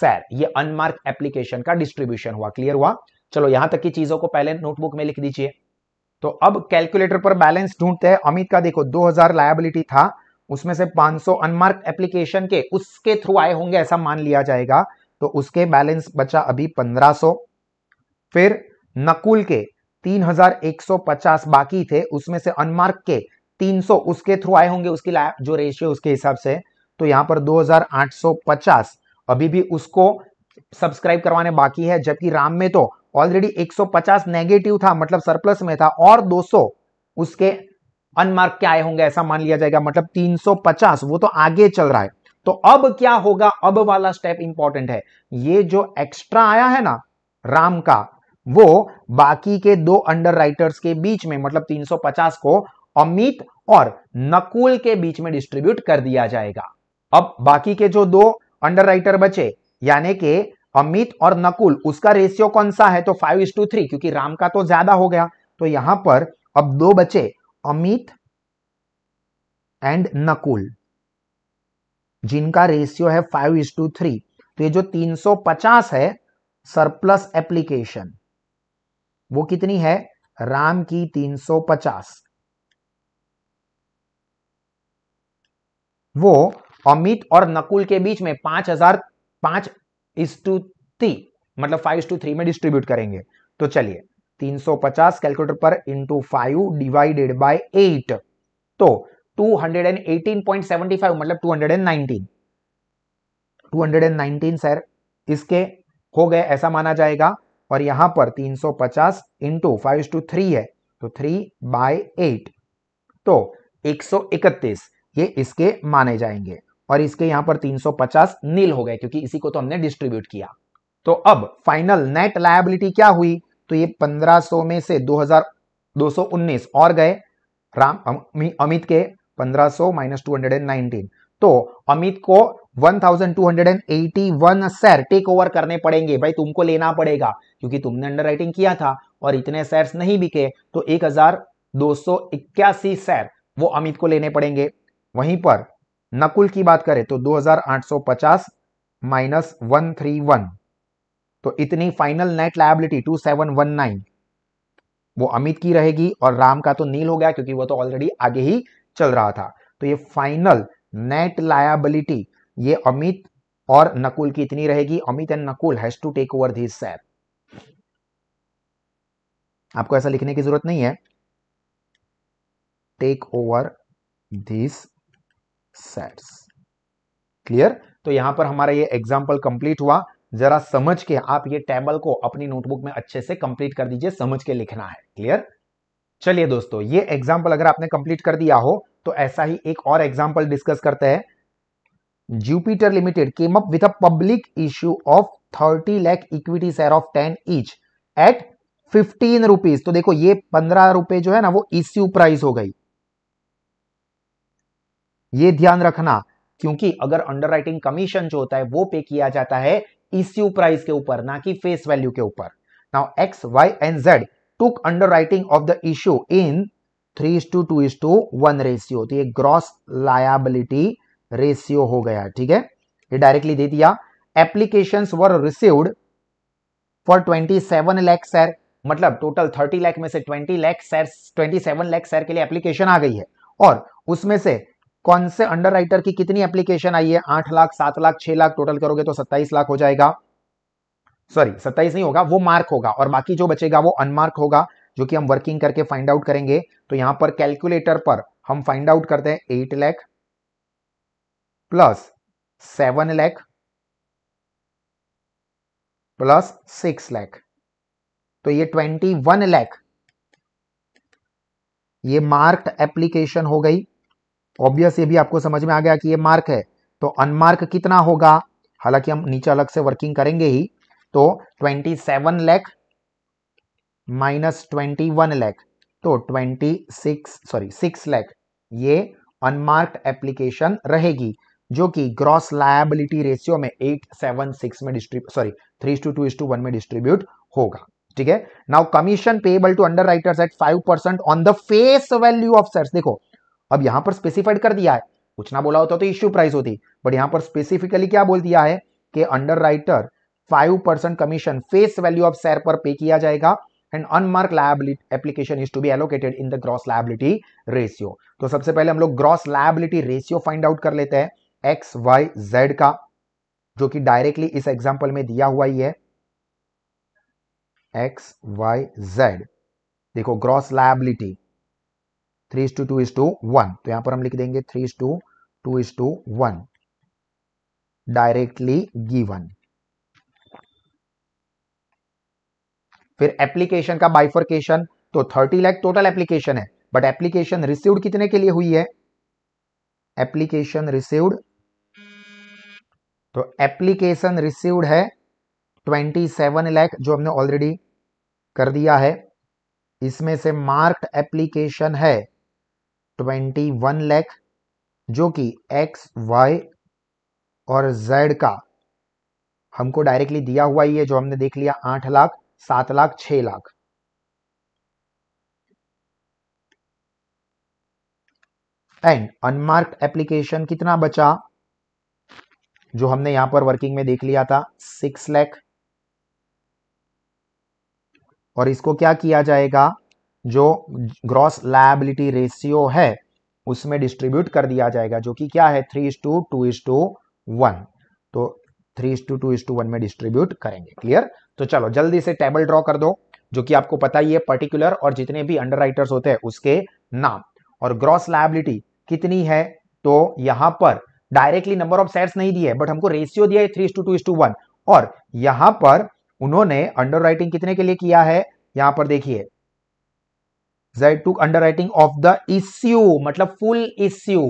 [SPEAKER 1] सैर ये अनमार्क एप्लीकेशन का डिस्ट्रीब्यूशन हुआ क्लियर हुआ चलो यहां तक की चीजों को पहले नोटबुक में लिख दीजिए तो अब कैलकुलेटर पर बैलेंस ढूंढते हैं अमित का देखो 2000 लायबिलिटी था उसमें से 500 अनमार्क एप्लीकेशन के उसके थ्रू आए होंगे ऐसा मान लिया जाएगा तो उसके बैलेंस बचा अभी 1500 फिर नकुल के 3150 बाकी थे उसमें से अनमार्क के 300 उसके थ्रू आए होंगे उसकी जो रेशियो उसके हिसाब से तो यहां पर 2850 अभी भी उसको सब्सक्राइब करवाने बाकी है जबकि राम में तो ऑलरेडी 150 नेगेटिव था मतलब सरप्लस में था और 200 उसके अनमार्क के आए होंगे ऐसा मान लिया जाएगा मतलब 350 वो तो आगे चल रहा है तो अब क्या होगा अब वाला स्टेप इंपॉर्टेंट है ये जो एक्स्ट्रा आया है ना राम का वो बाकी के दो अंडर राइटर्स के बीच में मतलब 350 को अमित और नकुल के बीच में डिस्ट्रीब्यूट कर दिया जाएगा अब बाकी के जो दो अंडर राइटर बचे यानी कि अमित और नकुल उसका रेशियो कौन सा है तो फाइव इज टू थ्री क्योंकि राम का तो ज्यादा हो गया तो यहां पर अब दो बचे अमित एंड नकुल जिनका रेशियो है फाइव इज टू थ्री तो ये जो 350 है सरप्लस एप्लीकेशन वो कितनी है राम की 350 वो अमित और नकुल के बीच में पांच हजार पांच इस टू थ्री मतलब फाइव टू थ्री में डिस्ट्रीब्यूट करेंगे तो चलिए 350 कैलकुलेटर पर into five divided by eight तो 218.75 मतलब 219 219 सर इसके हो गए ऐसा माना जाएगा और यहां पर 350 सौ पचास इंटू फाइव टू थ्री है तो थ्री बाय एट तो 131 ये इसके माने जाएंगे और इसके यहां पर 350 नील हो गए क्योंकि इसी को तो हमने डिस्ट्रीब्यूट किया तो अब फाइनल नेट लायबिलिटी क्या हुई तो ये 1500 में से 2219 और गए राम अमित के 1500 माइनस टू तो अमित को 1281 शेयर टेक ओवर करने पड़ेंगे भाई तुमको लेना पड़ेगा क्योंकि तुमने अंडरराइटिंग किया था और इतने शेयर नहीं बिके तो एक शेयर वो अमित को लेने पड़ेंगे वहीं पर नकुल की बात करें तो 2850 माइनस 131 तो इतनी फाइनल नेट लाइबिलिटी 2719 वो अमित की रहेगी और राम का तो नील हो गया क्योंकि वो तो ऑलरेडी आगे ही चल रहा था तो ये फाइनल नेट लायबिलिटी ये अमित और नकुल की इतनी रहेगी Amit and Nakul has to take over this सैप आपको ऐसा लिखने की जरूरत नहीं है take over this sets clear तो यहां पर हमारा ये एग्जाम्पल कंप्लीट हुआ जरा समझ के आप ये टेबल को अपनी नोटबुक में अच्छे से कंप्लीट कर दीजिए समझ के लिखना है क्लियर चलिए दोस्तों ये एग्जाम्पल अगर आपने कंप्लीट कर दिया हो तो ऐसा ही एक और एग्जाम्पल डिस्कस करते हैं Jupiter Limited came up with a public issue of 30 lakh equity share of 10 each at 15 rupees. तो देखो ये 15 रुपए जो है ना वो issue price हो गई ये ध्यान रखना क्योंकि अगर underwriting commission जो होता है वो पे किया जाता है issue price के ऊपर ना कि face value के ऊपर Now X, Y and Z took underwriting of the issue in three is to two is to one ratio तो ये ग्रॉस लायबिलिटी रेशियो हो गया ठीक है ये डायरेक्टली दे दिया application were received for twenty seven lakh share मतलब टोटल थर्टी लैख में से ट्वेंटी लैख सैर ट्वेंटी सेवन लैख के लिए एप्लीकेशन आ गई है और उसमें से कौन से अंडर राइटर की कितनी एप्लीकेशन आई है आठ लाख सात लाख छह लाख टोटल करोगे तो सत्ताईस लाख हो जाएगा सॉरी सत्ताईस नहीं होगा वो मार्क होगा और बाकी जो बचेगा वो अनमार्क होगा जो कि हम वर्किंग करके फाइंड आउट करेंगे तो यहां पर कैलकुलेटर पर हम फाइंड आउट करते हैं eight lakh plus seven lakh plus six lakh तो ये ट्वेंटी वन लैख ये मार्क्ड एप्लीकेशन हो गई ऑब्वियस ये भी आपको समझ में आ गया कि ये मार्क है तो अनमार्क कितना होगा हालांकि हम नीचे अलग से वर्किंग करेंगे ही तो twenty seven lakh minus twenty one lakh तो twenty six sorry six lakh ये अनमार्क्ड एप्लीकेशन रहेगी जो कि ग्रॉस लायबिलिटी रेशियो में एट सेवन सिक्स में distribute sorry three to two to one में डिस्ट्रीब्यूट होगा ठीक है now commission payable to underwriters at five percent on the face value of shares देखो अब यहां पर स्पेसिफाइड कर दिया है कुछ ना बोला होता तो इश्यू प्राइस होती बट यहां पर स्पेसिफिकली क्या बोल दिया है कि underwriter five percent commission face value of share पर पे किया जाएगा and unmarked liability application is to be allocated in the gross liability ratio तो सबसे पहले हम लोग gross liability ratio find out कर लेते हैं एक्स वाई जेड का जो कि डायरेक्टली इस एग्जाम्पल में दिया हुआ ही है एक्स वाई जेड देखो gross liability three to two is to one तो यहां पर हम लिख देंगे three to two is to one directly given फिर एप्लीकेशन का बाइफरकेशन तो थर्टी लैख टोटल एप्लीकेशन है बट एप्लीकेशन रिसीव्ड कितने के लिए हुई है एप्लीकेशन रिसीव्ड तो एप्लीकेशन रिसीव्ड है ट्वेंटी सेवन लैख जो हमने ऑलरेडी कर दिया है इसमें से मार्क्ड एप्लीकेशन है ट्वेंटी वन लैख जो कि एक्स वाई और जेड का हमको डायरेक्टली दिया हुआ ही है जो हमने देख लिया आठ लाख सात लाख छ लाख एंड अनमार्क्ड एप्लीकेशन कितना बचा जो हमने यहां पर वर्किंग में देख लिया था सिक्स लैख और इसको क्या किया जाएगा जो ग्रॉस लाइबिलिटी रेशियो है उसमें डिस्ट्रीब्यूट कर दिया जाएगा जो कि क्या है three is to two is to one तो three is to two is to one में डिस्ट्रीब्यूट करेंगे क्लियर तो चलो जल्दी से टेबल ड्रॉ कर दो जो कि आपको पता ही है पर्टिकुलर और जितने भी अंडर राइटर्स होते हैं उसके नाम और ग्रॉस लाइबिलिटी कितनी है तो यहां पर डायरेक्टली नंबर ऑफ शेयर नहीं दिए बट हमको रेशियो दिया है three to two to one और यहां पर उन्होंने अंडर राइटिंग कितने के लिए किया है यहां पर देखिए Z to underwriting writing the the इश्यू मतलब फुल इश्यू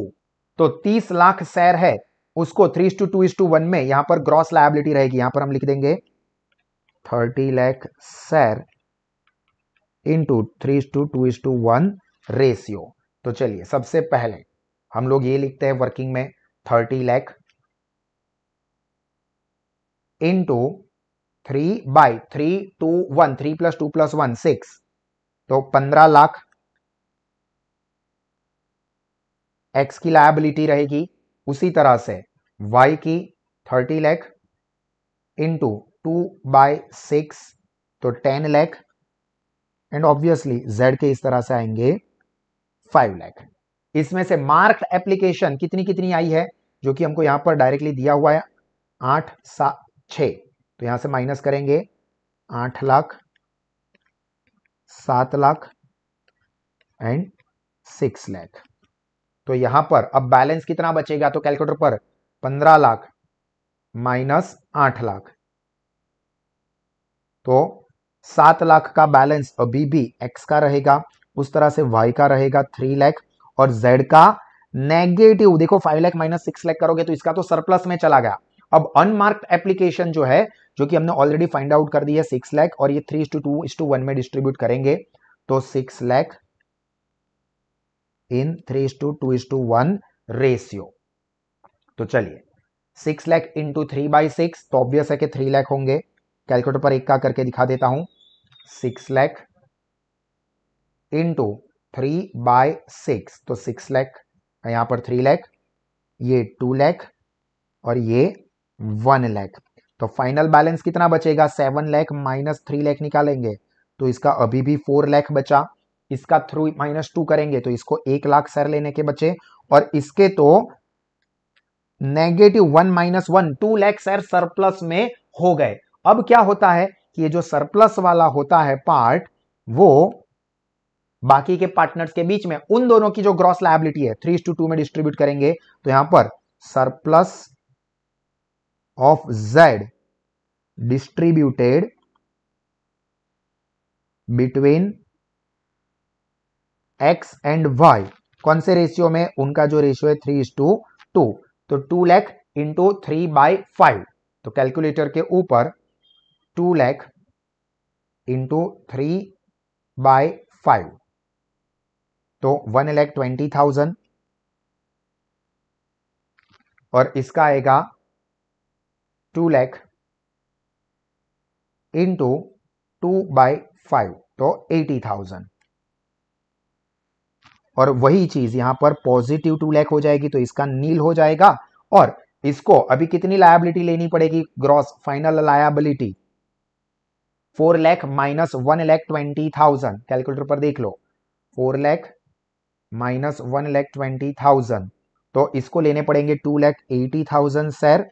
[SPEAKER 1] तो 30 लाख शेयर है उसको three to two to one में यहां पर ग्रॉस लाइबिलिटी रहेगी यहां पर हम लिख देंगे thirty lakh share into three to two to one ratio तो चलिए सबसे पहले हम लोग ये लिखते हैं वर्किंग में thirty lakh into three by three two one three plus two plus one six तो पंद्रह लाख एक्स की लायबिलिटी रहेगी उसी तरह से वाई की thirty lakh into two by six तो ten lakh and obviously Z के इस तरह से आएंगे फाइव लैख इसमें से मार्क एप्लीकेशन कितनी कितनी आई है जो कि हमको यहां पर डायरेक्टली दिया हुआ है आठ सात छ तो यहां से माइनस करेंगे आठ लाख सात लाख एंड सिक्स लाख तो यहां पर अब बैलेंस कितना बचेगा तो कैलकुलेटर पर पंद्रह लाख माइनस आठ लाख तो सात लाख का बैलेंस अभी भी एक्स का रहेगा उस तरह से वाई का रहेगा थ्री लाख और जेड का नेगेटिव देखो five lakh minus six lakh करोगे तो इसका तो सरप्लस में चला गया अब अनमार्क एप्लीकेशन जो है जो कि हमने ऑलरेडी फाइंड आउट कर दी है सिक्स लैख और ये three to two to one में डिस्ट्रीब्यूट करेंगे तो six lakh in three to two is to one ratio तो चलिए six lakh two three by six तो ऑब्वियस है कि थ्री लैख होंगे कैलकुलेटर पर एक का करके दिखा देता हूं six lakh two three by six तो सिक्स लैख यहाँ पर थ्री लैख ये टू लैख और ये वन लैख तो फाइनल बैलेंस कितना बचेगा seven lakh minus three lakh निकालेंगे तो इसका अभी भी फोर लैख बचा इसका थ्रू माइनस टू करेंगे तो इसको एक लाख सर लेने के बचे और इसके तो negative one minus one two lakh सर सरप्लस में हो गए अब क्या होता है कि ये जो सरप्लस वाला होता है पार्ट वो बाकी के पार्टनर्स के बीच में उन दोनों की जो ग्रॉस लाइबिलिटी है थ्री टू टू में डिस्ट्रीब्यूट करेंगे तो यहां पर surplus of Z distributed between X and Y कौन से रेशियो में उनका जो रेशियो है थ्री टू टू तो two lakh into three by five तो कैलकुलेटर के ऊपर two lakh into three by five तो वन लैख ट्वेंटी थाउजेंड और इसका आएगा two lakh into two by five तो एटी थाउजेंड और वही चीज यहां पर पॉजिटिव टू लैख हो जाएगी तो इसका नील हो जाएगा और इसको अभी कितनी लायबिलिटी लेनी पड़ेगी gross final liability four lakh minus one lakh twenty thousand calculator पर देख लो four lakh minus one lakh twenty thousand तो इसको लेने पड़ेंगे टू लैख एटी थाउजेंड सैर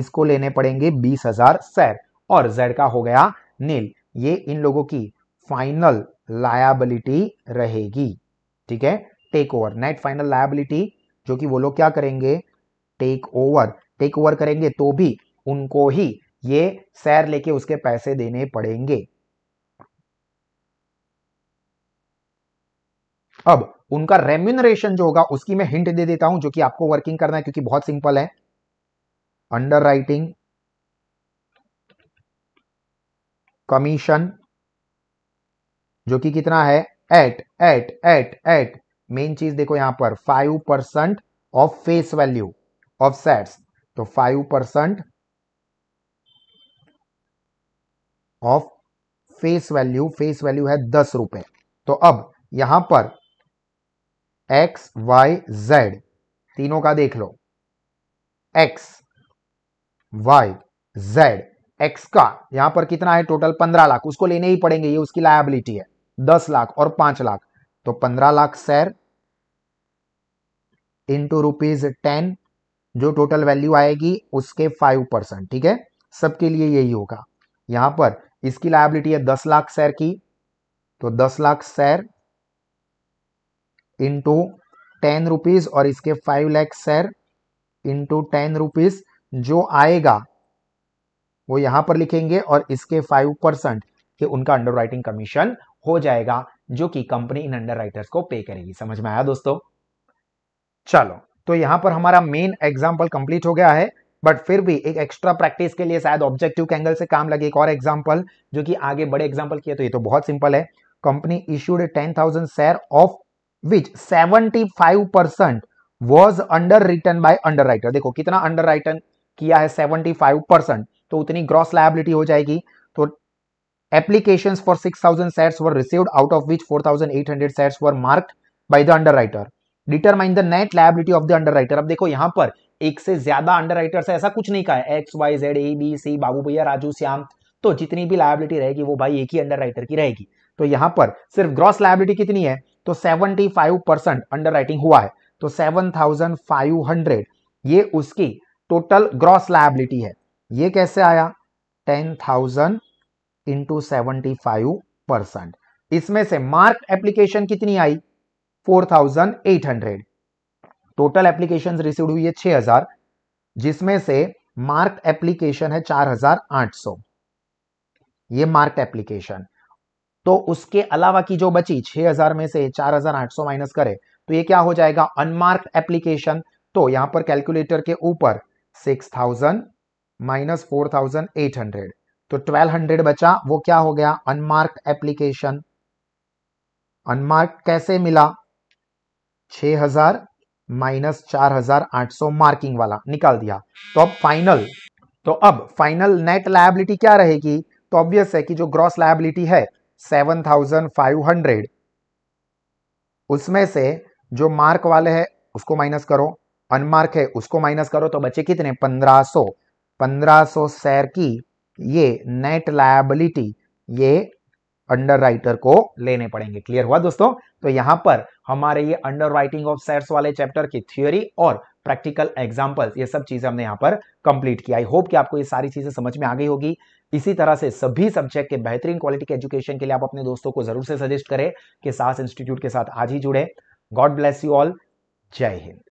[SPEAKER 1] इसको लेने पड़ेंगे बीस हजार सैर और जेड का हो गया नील ये इन लोगों की फाइनल लायबिलिटी रहेगी ठीक है take over net final liability जो कि वो लोग क्या करेंगे टेक ओवर टेक ओवर करेंगे तो भी उनको ही ये सैर लेके उसके पैसे देने पड़ेंगे अब उनका रेम्यूनरेशन जो होगा उसकी मैं हिंट दे देता हूं जो कि आपको वर्किंग करना है क्योंकि बहुत सिंपल है अंडर राइटिंग कमीशन जो कि कितना है eight eight eight eight main चीज देखो यहां पर five percent of face value of sets तो five percent of face value face value है दस रुपए तो अब यहां पर एक्स वाई जेड तीनों का देख लो एक्स वाई जेड एक्स का यहां पर कितना है टोटल पंद्रह लाख उसको लेने ही पड़ेंगे ये उसकी लायबिलिटी है दस लाख और पांच लाख तो पंद्रह lakh share into rupees ten जो टोटल वैल्यू आएगी उसके फाइव परसेंट ठीक है सबके लिए यही होगा यहां पर इसकी लायबिलिटी है दस लाख सैर की तो दस lakh share into ten rupees और इसके five lakhs share into ten rupees जो आएगा वो यहां पर लिखेंगे और इसके फाइव परसेंट के उनका अंडर राइटिंग कमीशन हो जाएगा जो कि कंपनी इन अंडर राइटर्स को पे करेगी समझ में आया दोस्तों चलो तो यहां पर हमारा मेन एग्जाम्पल कंप्लीट हो गया है बट फिर भी एक एक्स्ट्रा प्रैक्टिस के लिए शायद ऑब्जेक्टिव के एंगल से काम लगे एक और एग्जाम्पल जो कि आगे बड़े एग्जाम्पल किया तो ये तो बहुत सिंपल है company issued ten thousand share of which 75 percent was underwritten by underwriter देखो कितना अंडर राइटन किया है 75 परसेंट तो उतनी ग्रॉस लाइबिलिटी हो जाएगी तो application for 6000 sets were receive out of which 4800 sets were marked by the underwriter determine the net liability of the underwriter अब देखो यहां पर एक से ज्यादा अंडर राइटर्स ऐसा कुछ नहीं कहा है X Y Z A B C Babu Bhaiya Raju Shyam तो जितनी भी लाइबिलिटी रहेगी वो भाई एक ही अंडर राइटर की रहेगी तो यहां पर सिर्फ ग्रॉस लाइबिलिटी कितनी है तो 75 परसेंट अंडर राइटिंग हुआ है तो 7,500 ये उसकी टोटल ग्रॉस लाइबिलिटी है ये कैसे आया 10,000 थाउजेंड इंटू सेवेंटी परसेंट इसमें से मार्क एप्लीकेशन कितनी आई 4,800 टोटल एप्लीकेशन रिसीव हुई है 6,000 जिसमें से मार्क एप्लीकेशन है 4,800 ये मार्क एप्लीकेशन तो उसके अलावा की जो बची 6000 में से 4800 माइनस करें तो ये क्या हो जाएगा अनमार्क एप्लीकेशन तो यहां पर कैलकुलेटर के ऊपर 6000 माइनस फोर तो 1200 बचा वो क्या हो गया अनमार्क एप्लीकेशन अनमार्क कैसे मिला 6000 माइनस चार मार्किंग वाला निकाल दिया तो अब फाइनल तो अब फाइनल नेट लाइबिलिटी क्या रहेगी तो ऑब्वियस है कि जो ग्रॉस लाइबिलिटी है सेवन थाउजेंड फाइव हंड्रेड उसमें से जो मार्क वाले हैं उसको माइनस करो अनमार्क है उसको माइनस करो तो बचे कितने पंद्रह सो पंद्रह सो शेयर की ये नेट लायबिलिटी ये अंडर राइटर को लेने पड़ेंगे क्लियर हुआ दोस्तों तो यहां पर हमारे ये अंडर राइटिंग ऑफ शेयर्स वाले चैप्टर की थ्योरी और प्रैक्टिकल एग्जाम्पल्स ये सब चीज़ें हमने यहाँ पर कंप्लीट किया आई होप कि आपको ये सारी चीज़ें समझ में आ गई होगी इसी तरह से सभी सब्जेक्ट के बेहतरीन क्वालिटी के एजुकेशन के लिए आप अपने दोस्तों को जरूर से सजेस्ट करें कि सास इंस्टीट्यूट के साथ आज ही जुड़े गॉड ब्लेस यू ऑल जय हिंद